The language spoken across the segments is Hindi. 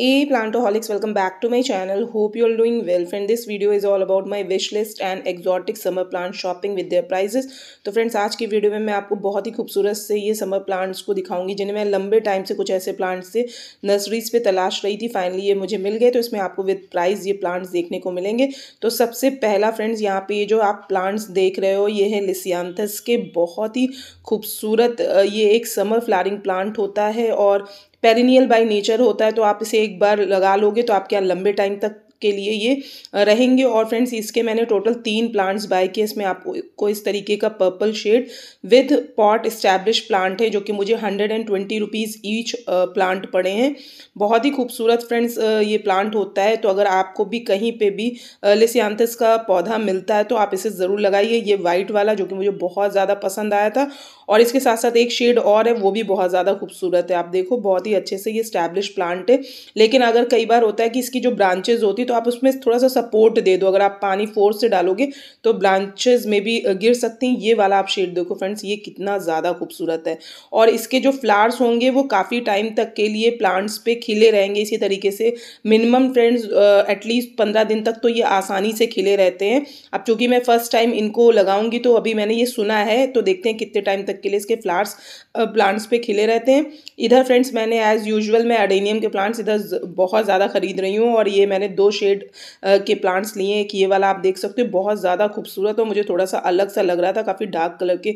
Hey plantaholics welcome back to my channel hope you're doing well friend this video is all about my wish list and exotic summer plant shopping with their prices तो फ्रेंड्स आज की वीडियो में मैं आपको बहुत ही खूबसूरत से ये समर प्लांट्स को दिखाऊंगी जिन्हें मैं लंबे टाइम से कुछ ऐसे प्लांट्स से नर्सरीज पे तलाश रही थी फाइनली ये मुझे मिल गए तो इसमें आपको विद प्राइज ये प्लांट्स देखने को मिलेंगे तो सबसे पहला फ्रेंड्स यहाँ पे ये जो आप प्लांट्स देख रहे हो ये है लिसियांथस के बहुत ही खूबसूरत ये एक समर फ्लारिंग प्लांट होता है और पेरिनियल बाय नेचर होता है तो आप इसे एक बार लगा लोगे तो आपके यहाँ लंबे टाइम तक के लिए ये रहेंगे और फ्रेंड्स इसके मैंने टोटल तीन प्लांट्स बाय किए इसमें आपको इस तरीके का purple shade with pot establish plant है जो कि मुझे hundred and twenty rupees each plant पड़े हैं बहुत ही खूबसूरत फ्रेंड्स ये प्लांट होता है तो अगर आपको भी कहीं पे भी लेसियांथस का पौधा मिलता है तो आप इसे ज़रूर लगाइए ये वाइट वाला जो कि मुझे बहुत ज़्यादा पसंद आया था और इसके साथ साथ एक शेड और है वो भी बहुत ज़्यादा खूबसूरत है आप देखो बहुत ही अच्छे से ये स्टैब्लिश प्लांट है लेकिन अगर कई बार होता है कि इसकी जो ब्रांचेज होती तो आप उसमें थोड़ा सा सपोर्ट दे दो अगर आप पानी फोर्स से डालोगे तो ब्रांचेज में भी गिर सकती हैं ये वाला आप शेड देखो फ्रेंड्स ये कितना ज़्यादा खूबसूरत है और इसके जो फ्लावर्स होंगे वो काफ़ी टाइम तक के लिए प्लांट्स पे खिले रहेंगे इसी तरीके से मिनिमम फ्रेंड्स एटलीस्ट पंद्रह दिन तक तो ये आसानी से खिले रहते हैं अब चूँकि मैं फ़र्स्ट टाइम इनको लगाऊंगी तो अभी मैंने ये सुना है तो देखते हैं कितने टाइम तक तक के लिए इसके फ्लावर्स प्लांट्स पे खिले रहते हैं इधर फ्रेंड्स मैंने एज़ यूजुअल मैं अडेनियम के प्लांट्स इधर बहुत ज़्यादा ख़रीद रही हूँ और ये मैंने दो शेड के प्लांट्स लिए हैं कि ये वाला आप देख सकते हो बहुत ज़्यादा खूबसूरत और मुझे थोड़ा सा अलग सा लग रहा था काफ़ी डार्क कलर के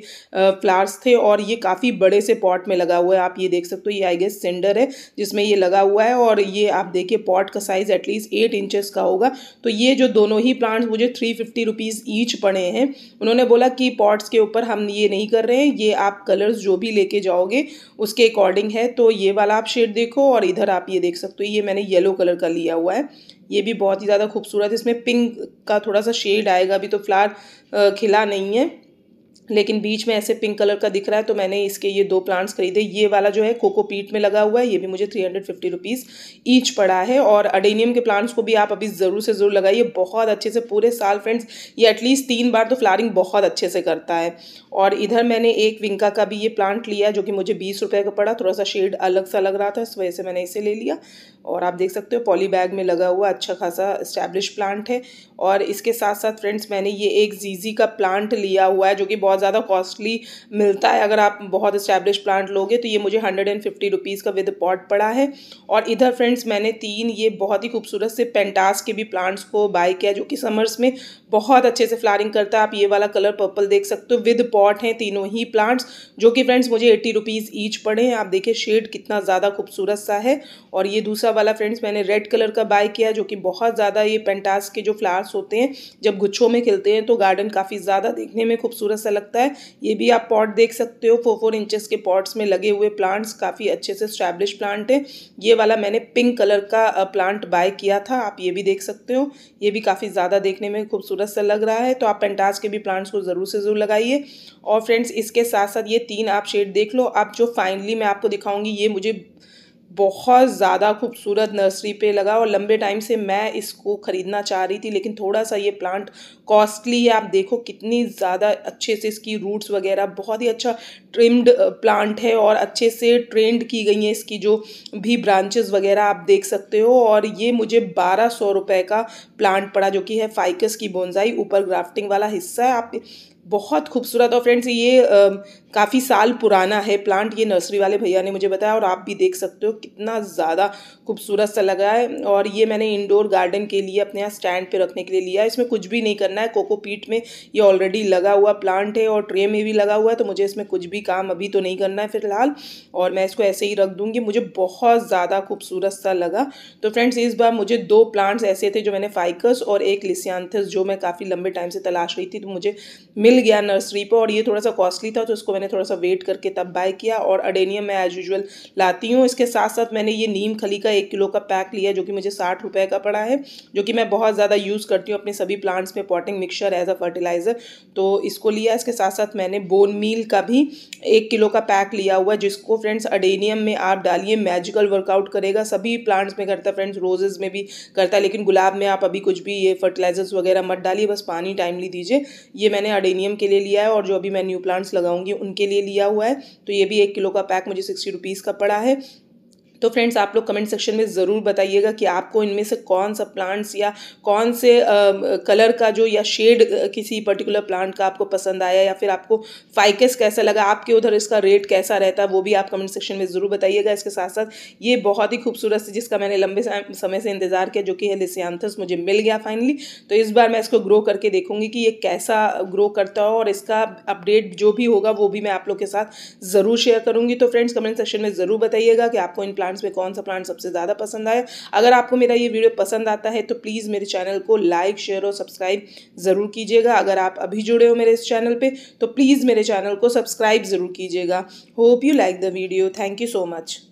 फ्लावर्स थे और ये काफ़ी बड़े से पॉट में लगा हुआ है आप ये देख सकते हो ये आई गेस सेंडर है जिसमें ये लगा हुआ है और ये आप देखिए पॉट का साइज़ एटलीस्ट एट इंचेस का होगा तो ये जो दोनों ही प्लांट्स मुझे थ्री फिफ्टी रुपीज़ ईच पड़े हैं उन्होंने बोला कि पॉट्स के ऊपर हम ये नहीं कर रहे हैं ये आप कलर्स जो भी लेके जाओगे उसके अकॉर्डिंग है तो ये वाला आप शेड देखो और इधर आप ये देख सकते हो ये मैंने येलो कलर का लिया हुआ है ये भी बहुत ही ज़्यादा खूबसूरत है इसमें पिंक का थोड़ा सा शेड आएगा अभी तो फ्लार खिला नहीं है लेकिन बीच में ऐसे पिंक कलर का दिख रहा है तो मैंने इसके ये दो प्लांट्स खरीदे ये वाला जो है कोकोपीट में लगा हुआ है ये भी मुझे three hundred fifty rupees each पड़ा है और अडेनियम के प्लांट्स को भी आप अभी ज़रूर से ज़रूर लगाइए बहुत अच्छे से पूरे साल फ्रेंड्स ये एटलीस्ट तीन बार तो फ्लारिंग बहुत अच्छे से करता है और इधर मैंने एक विंका का भी ये प्लांट लिया जो कि मुझे बीस रुपये का पड़ा थोड़ा सा शेड अलग सा लग रहा था इस वजह से मैंने इसे ले लिया और आप देख सकते हो पॉली बैग में लगा हुआ अच्छा खासा इस्टेब्लिश प्लांट है और इसके साथ साथ फ्रेंड्स मैंने ये एक जीजी का प्लांट लिया हुआ है जो कि बहुत ज़्यादा कॉस्टली मिलता है अगर आप बहुत इस्टेब्लिश प्लांट लोगे तो ये मुझे हंड्रेड एंड फिफ्टी रुपीज़ का विद पॉट पड़ा है और इधर फ्रेंड्स मैंने तीन ये बहुत ही खूबसूरत से पेंटास के भी प्लांट्स को बाय किया जो कि समर्स में बहुत अच्छे से फ्लारिंग करता है आप ये वाला कलर पर्पल देख सकते हो विद पॉट हैं तीनों ही प्लांट्स जो कि फ्रेंड्स मुझे एट्टी रुपीज़ ईच पड़े हैं आप देखिए शेड कितना ज़्यादा खूबसूरत सा है और ये दूसरा वाला फ्रेंड्स मैंने रेड कलर का बाय किया जो कि बहुत ज़्यादा ये पेंटास के जो फ्लावर्स होते हैं जब गुच्छों में खिलते हैं तो गार्डन काफ़ी ज़्यादा देखने में खूबसूरत सा लगता सकता है ये भी आप पॉट देख सकते हो फोर फोर इंचेस के पॉट्स में लगे हुए प्लांट्स काफ़ी अच्छे से स्टैब्लिश प्लांट है ये वाला मैंने पिंक कलर का प्लांट बाय किया था आप ये भी देख सकते हो ये भी काफ़ी ज़्यादा देखने में खूबसूरत सा लग रहा है तो आप पेंटास के भी प्लांट्स को ज़रूर से ज़रूर लगाइए और फ्रेंड्स इसके साथ साथ ये तीन आप शेड देख लो आप जो फाइनली मैं आपको दिखाऊँगी ये मुझे बहुत ज़्यादा खूबसूरत नर्सरी पे लगा और लंबे टाइम से मैं इसको ख़रीदना चाह रही थी लेकिन थोड़ा सा ये प्लांट कॉस्टली है आप देखो कितनी ज़्यादा अच्छे से इसकी रूट्स वगैरह बहुत ही अच्छा ट्रिम्ड प्लांट है और अच्छे से ट्रेंड की गई है इसकी जो भी ब्रांचेस वगैरह आप देख सकते हो और ये मुझे बारह सौ का प्लांट पड़ा जो कि है फाइकस की बोनजाई ऊपर ग्राफ्टिंग वाला हिस्सा है आप बहुत खूबसूरत और फ्रेंड्स ये काफ़ी साल पुराना है प्लांट ये नर्सरी वाले भैया ने मुझे बताया और आप भी देख सकते हो कितना ज़्यादा खूबसूरत सा लगा है और ये मैंने इंडोर गार्डन के लिए अपने यहाँ स्टैंड पे रखने के लिए लिया है इसमें कुछ भी नहीं करना है कोकोपीट में ये ऑलरेडी लगा हुआ प्लांट है और ट्रे में भी लगा हुआ है तो मुझे इसमें कुछ भी काम अभी तो नहीं करना है फिलहाल और मैं इसको ऐसे ही रख दूँगी मुझे बहुत ज़्यादा खूबसूरत सा लगा तो फ्रेंड्स इस बार मुझे दो प्लांट्स ऐसे थे जो मैंने फाइकस और एक लिसियांथस जो मैं काफ़ी लंबे टाइम से तलाश रही थी तो मुझे मिल गया नर्सरी पर और ये थोड़ा सा कॉस्टली था तो उसको मैंने थोड़ा सा वेट करके तब बाय किया और अडेनियम मैं एज यूजल लाती हूँ इसके साथ साथ मैंने ये नीम खली का एक किलो का पैक लिया जो कि मुझे साठ रुपये का पड़ा है जो कि मैं बहुत ज़्यादा यूज़ करती हूँ अपने सभी प्लांट्स में potting mixture as a fertiliser तो इसको लिया इसके साथ साथ मैंने बोन मील का भी एक किलो का पैक लिया हुआ जिसको फ्रेंड्स अडेनियम में आप डालिए मैजिकल वर्कआउट करेगा सभी प्लांट्स में करता है फ्रेंड्स रोजेज़ में भी करता है लेकिन गुलाब में आप अभी कुछ भी ये फर्टिलाइजर्स वगैरह मत डालिए बस पानी टाइमली दीजिए ये मैंने अडेनियम के लिए लिया है और जो अभी मैं न्यू प्लांट्स लगाऊंगी उन उनके लिए लिया हुआ है तो ये भी एक किलो का पैक मुझे सिक्सटी रुपीज़ का पड़ा है तो फ्रेंड्स आप लोग कमेंट सेक्शन में ज़रूर बताइएगा कि आपको इनमें से कौन सा प्लांट्स या कौन से कलर का जो या शेड किसी पर्टिकुलर प्लांट का आपको पसंद आया या फिर आपको फाइकस कैसा लगा आपके उधर इसका रेट कैसा रहता है वो भी आप कमेंट सेक्शन में ज़रूर बताइएगा इसके साथ साथ ये बहुत ही खूबसूरत है जिसका मैंने लंबे समय से इंतज़ार किया जो कि है लिसियांथस मुझे मिल गया फाइनली तो इस बार मैं इसको ग्रो करके देखूंगी कि ये कैसा ग्रो करता हो और इसका अपडेट जो भी होगा वो भी मैं आप लोग के साथ ज़रूर शेयर करूँगी तो फ्रेंड्स कमेंट सेक्शन में ज़रूर बताइएगा कि आपको इन प्लांट प्लांट्स में कौन सा प्लांट सबसे ज़्यादा पसंद आया अगर आपको मेरा ये वीडियो पसंद आता है तो प्लीज़ मेरे चैनल को लाइक शेयर और सब्सक्राइब ज़रूर कीजिएगा अगर आप अभी जुड़े हो मेरे इस चैनल पर तो प्लीज़ मेरे चैनल को सब्सक्राइब ज़रूर कीजिएगा hope you like the video thank you so much